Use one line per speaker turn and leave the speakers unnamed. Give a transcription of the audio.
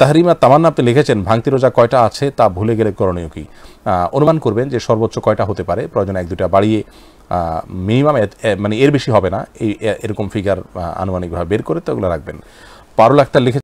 তাহরিমা তামান্না আপনি লিখেছেন ভাঙতি রোজা কয়টা আছে তা ভুলে গেলে করণীয় কি অনুমান করবেন যে সর্বোচ্চ কয়টা হতে পারে প্রয়োজনে এক দুটা বাড়িয়ে মিনিমাম মানে এর বেশি হবে না এই এরকম ফিগার আনুমানিকভাবে বের করে তো ওগুলো রাখবেন পারুল আক্তার লিখে